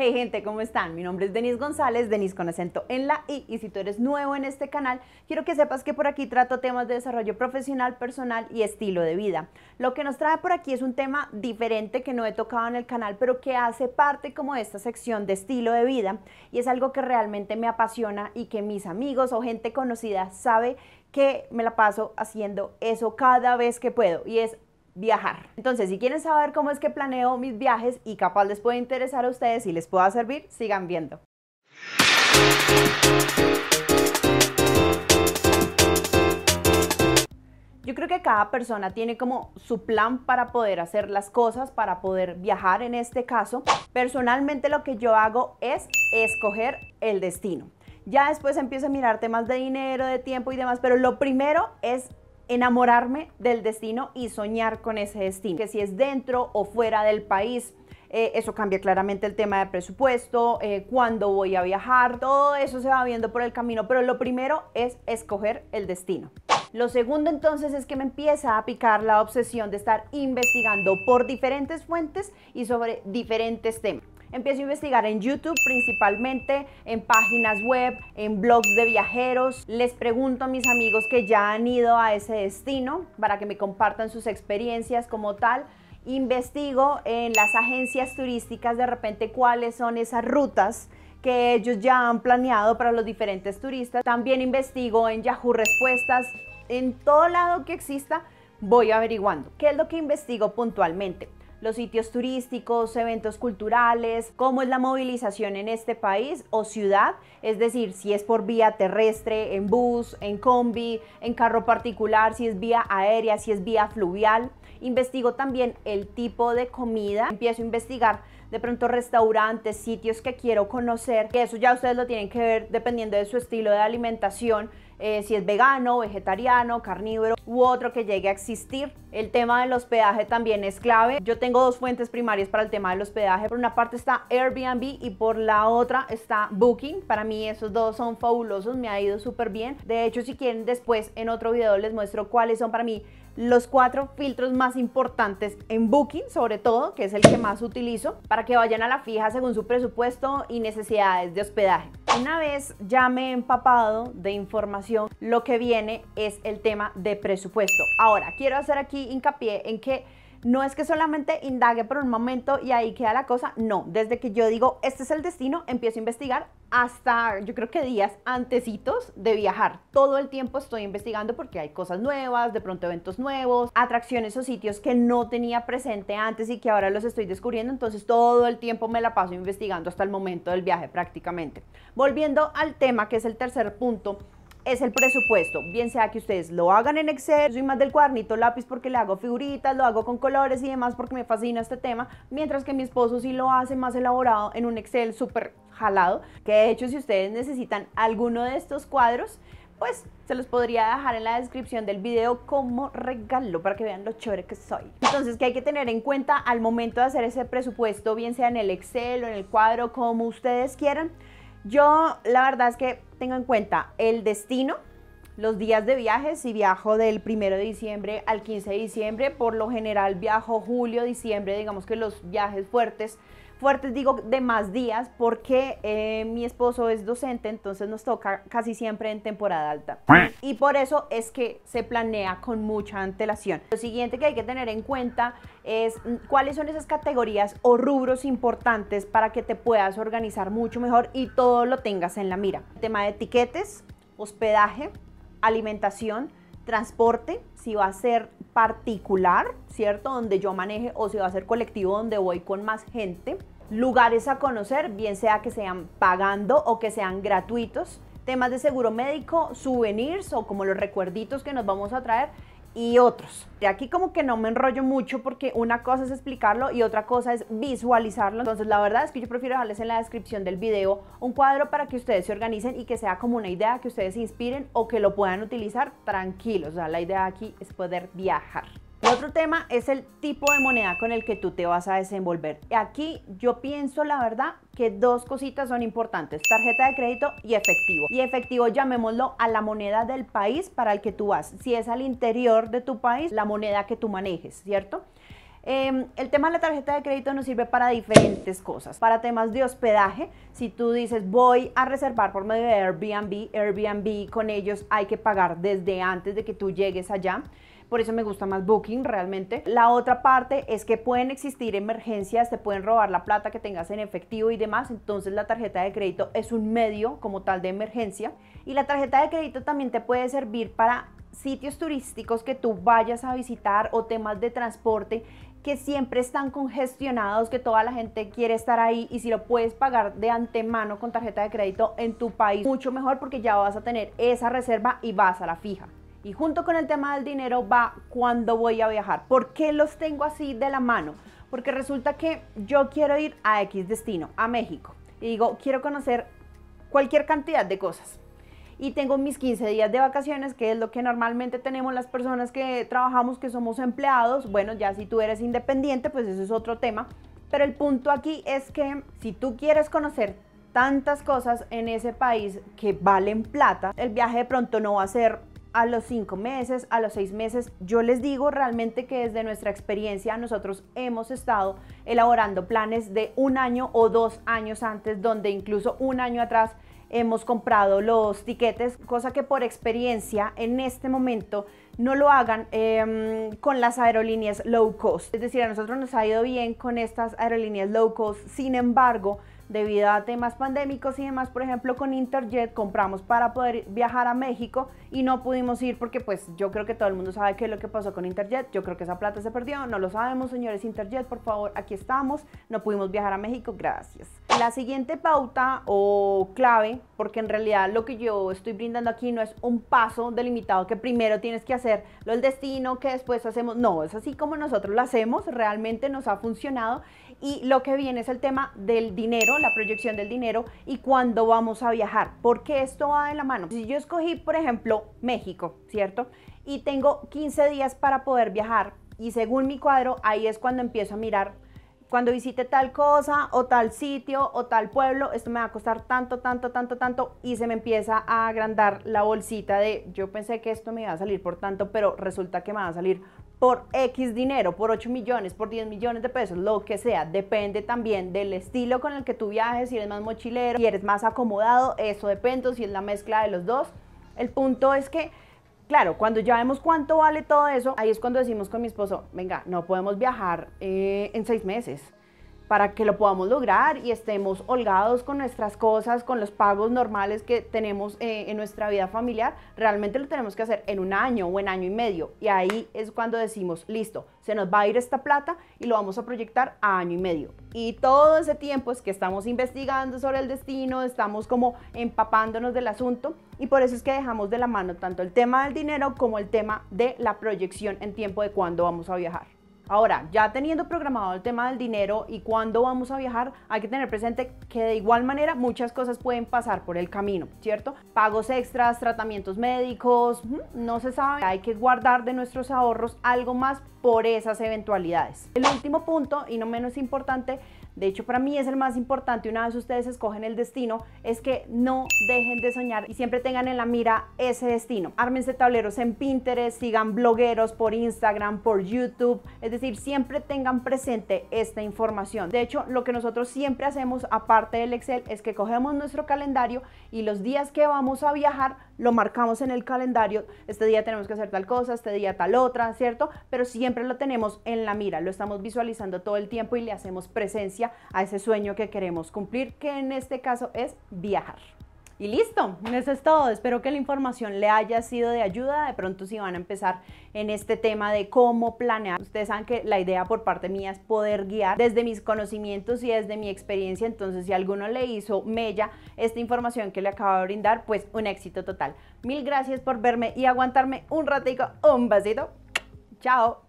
Hey gente, ¿cómo están? Mi nombre es Denise González, Denise con acento en la I, y si tú eres nuevo en este canal, quiero que sepas que por aquí trato temas de desarrollo profesional, personal y estilo de vida. Lo que nos trae por aquí es un tema diferente que no he tocado en el canal, pero que hace parte como de esta sección de estilo de vida, y es algo que realmente me apasiona y que mis amigos o gente conocida sabe que me la paso haciendo eso cada vez que puedo, y es viajar. Entonces, si quieren saber cómo es que planeo mis viajes y capaz les puede interesar a ustedes y les pueda servir, sigan viendo. Yo creo que cada persona tiene como su plan para poder hacer las cosas, para poder viajar en este caso. Personalmente lo que yo hago es escoger el destino. Ya después empiezo a mirar temas de dinero, de tiempo y demás, pero lo primero es enamorarme del destino y soñar con ese destino, que si es dentro o fuera del país. Eh, eso cambia claramente el tema de presupuesto, Cuando eh, cuándo voy a viajar, todo eso se va viendo por el camino, pero lo primero es escoger el destino. Lo segundo entonces es que me empieza a picar la obsesión de estar investigando por diferentes fuentes y sobre diferentes temas. Empiezo a investigar en YouTube principalmente, en páginas web, en blogs de viajeros. Les pregunto a mis amigos que ya han ido a ese destino para que me compartan sus experiencias como tal investigo en las agencias turísticas de repente cuáles son esas rutas que ellos ya han planeado para los diferentes turistas. También investigo en Yahoo Respuestas, en todo lado que exista, voy averiguando. ¿Qué es lo que investigo puntualmente? los sitios turísticos, eventos culturales, cómo es la movilización en este país o ciudad, es decir, si es por vía terrestre, en bus, en combi, en carro particular, si es vía aérea, si es vía fluvial. Investigo también el tipo de comida, empiezo a investigar de pronto restaurantes, sitios que quiero conocer, que eso ya ustedes lo tienen que ver dependiendo de su estilo de alimentación eh, si es vegano, vegetariano, carnívoro u otro que llegue a existir. El tema del hospedaje también es clave. Yo tengo dos fuentes primarias para el tema del hospedaje. Por una parte está Airbnb y por la otra está Booking. Para mí esos dos son fabulosos, me ha ido súper bien. De hecho, si quieren después en otro video les muestro cuáles son para mí los cuatro filtros más importantes en Booking, sobre todo, que es el que más utilizo, para que vayan a la fija según su presupuesto y necesidades de hospedaje. Una vez ya me he empapado de información, lo que viene es el tema de presupuesto. Ahora, quiero hacer aquí hincapié en que no es que solamente indague por un momento y ahí queda la cosa, no. Desde que yo digo, este es el destino, empiezo a investigar hasta yo creo que días antecitos de viajar. Todo el tiempo estoy investigando porque hay cosas nuevas, de pronto eventos nuevos, atracciones o sitios que no tenía presente antes y que ahora los estoy descubriendo, entonces todo el tiempo me la paso investigando hasta el momento del viaje prácticamente. Volviendo al tema que es el tercer punto, es el presupuesto. Bien sea que ustedes lo hagan en Excel, soy más del cuadernito lápiz porque le hago figuritas, lo hago con colores y demás porque me fascina este tema, mientras que mi esposo sí lo hace más elaborado en un Excel súper jalado, que de hecho si ustedes necesitan alguno de estos cuadros, pues se los podría dejar en la descripción del video como regalo para que vean lo chévere que soy. Entonces, ¿qué hay que tener en cuenta al momento de hacer ese presupuesto, bien sea en el Excel o en el cuadro, como ustedes quieran? Yo la verdad es que tenga en cuenta el destino, los días de viaje, si viajo del 1 de diciembre al 15 de diciembre, por lo general viajo julio, diciembre, digamos que los viajes fuertes fuertes, digo, de más días, porque eh, mi esposo es docente, entonces nos toca casi siempre en temporada alta. Y por eso es que se planea con mucha antelación. Lo siguiente que hay que tener en cuenta es mm, cuáles son esas categorías o rubros importantes para que te puedas organizar mucho mejor y todo lo tengas en la mira. El tema de etiquetes, hospedaje, alimentación, transporte, si va a ser particular, ¿cierto? Donde yo maneje o si va a ser colectivo donde voy con más gente. Lugares a conocer, bien sea que sean pagando o que sean gratuitos. Temas de seguro médico, souvenirs o como los recuerditos que nos vamos a traer y otros. de Aquí como que no me enrollo mucho porque una cosa es explicarlo y otra cosa es visualizarlo. Entonces la verdad es que yo prefiero dejarles en la descripción del video un cuadro para que ustedes se organicen y que sea como una idea que ustedes se inspiren o que lo puedan utilizar tranquilos. O sea, la idea aquí es poder viajar. Otro tema es el tipo de moneda con el que tú te vas a desenvolver. Aquí yo pienso, la verdad, que dos cositas son importantes, tarjeta de crédito y efectivo. Y efectivo llamémoslo a la moneda del país para el que tú vas. Si es al interior de tu país, la moneda que tú manejes, ¿cierto? Em, el tema de la tarjeta de crédito nos sirve para diferentes cosas. Para temas de hospedaje, si tú dices voy a reservar por medio de Airbnb, Airbnb con ellos hay que pagar desde antes de que tú llegues allá. Por eso me gusta más Booking realmente. La otra parte es que pueden existir emergencias, te pueden robar la plata que tengas en efectivo y demás. Entonces la tarjeta de crédito es un medio como tal de emergencia. Y la tarjeta de crédito también te puede servir para sitios turísticos que tú vayas a visitar o temas de transporte que siempre están congestionados, que toda la gente quiere estar ahí y si lo puedes pagar de antemano con tarjeta de crédito en tu país, mucho mejor porque ya vas a tener esa reserva y vas a la fija. Y junto con el tema del dinero va cuando voy a viajar. ¿Por qué los tengo así de la mano? Porque resulta que yo quiero ir a X destino, a México. Y digo, quiero conocer cualquier cantidad de cosas y tengo mis 15 días de vacaciones, que es lo que normalmente tenemos las personas que trabajamos, que somos empleados. Bueno, ya si tú eres independiente, pues eso es otro tema. Pero el punto aquí es que si tú quieres conocer tantas cosas en ese país que valen plata, el viaje de pronto no va a ser a los cinco meses, a los seis meses. Yo les digo realmente que desde nuestra experiencia nosotros hemos estado elaborando planes de un año o dos años antes, donde incluso un año atrás hemos comprado los tiquetes, cosa que por experiencia en este momento no lo hagan em, con las aerolíneas low cost. Es decir, a nosotros nos ha ido bien con estas aerolíneas low cost, sin embargo, debido a temas pandémicos y demás, por ejemplo, con Interjet compramos para poder viajar a México y no pudimos ir porque pues yo creo que todo el mundo sabe qué es lo que pasó con Interjet, yo creo que esa plata se perdió, no lo sabemos, señores Interjet, por favor, aquí estamos, no pudimos viajar a México, gracias. La siguiente pauta o clave, porque en realidad lo que yo estoy brindando aquí no es un paso delimitado que primero tienes que hacer lo del destino, que después hacemos, no, es así como nosotros lo hacemos, realmente nos ha funcionado y lo que viene es el tema del dinero, la proyección del dinero y cuándo vamos a viajar, porque esto va de la mano. Si yo escogí, por ejemplo, México, ¿cierto? Y tengo 15 días para poder viajar y según mi cuadro, ahí es cuando empiezo a mirar. Cuando visite tal cosa o tal sitio o tal pueblo, esto me va a costar tanto, tanto, tanto, tanto y se me empieza a agrandar la bolsita de yo pensé que esto me iba a salir por tanto, pero resulta que me va a salir por X dinero, por 8 millones, por 10 millones de pesos, lo que sea, depende también del estilo con el que tú viajes, si eres más mochilero, si eres más acomodado, eso depende, si es la mezcla de los dos. El punto es que, claro, cuando ya vemos cuánto vale todo eso, ahí es cuando decimos con mi esposo, venga, no podemos viajar eh, en seis meses para que lo podamos lograr y estemos holgados con nuestras cosas, con los pagos normales que tenemos eh, en nuestra vida familiar, realmente lo tenemos que hacer en un año o en año y medio. Y ahí es cuando decimos, listo, se nos va a ir esta plata y lo vamos a proyectar a año y medio. Y todo ese tiempo es que estamos investigando sobre el destino, estamos como empapándonos del asunto y por eso es que dejamos de la mano tanto el tema del dinero como el tema de la proyección en tiempo de cuándo vamos a viajar. Ahora, ya teniendo programado el tema del dinero y cuándo vamos a viajar, hay que tener presente que de igual manera muchas cosas pueden pasar por el camino, ¿cierto? Pagos extras, tratamientos médicos, no se sabe. Hay que guardar de nuestros ahorros algo más por esas eventualidades. El último punto, y no menos importante, de hecho, para mí es el más importante una vez ustedes escogen el destino, es que no dejen de soñar y siempre tengan en la mira ese destino. Ármense tableros en Pinterest, sigan blogueros por Instagram, por YouTube, es decir, siempre tengan presente esta información. De hecho, lo que nosotros siempre hacemos aparte del Excel es que cogemos nuestro calendario y los días que vamos a viajar lo marcamos en el calendario, este día tenemos que hacer tal cosa, este día tal otra, ¿cierto? Pero siempre lo tenemos en la mira, lo estamos visualizando todo el tiempo y le hacemos presencia a ese sueño que queremos cumplir, que en este caso es viajar. Y listo, eso es todo. Espero que la información le haya sido de ayuda. De pronto si van a empezar en este tema de cómo planear. Ustedes saben que la idea por parte mía es poder guiar desde mis conocimientos y desde mi experiencia. Entonces si alguno le hizo mella esta información que le acabo de brindar, pues un éxito total. Mil gracias por verme y aguantarme un ratico. Un besito. Chao.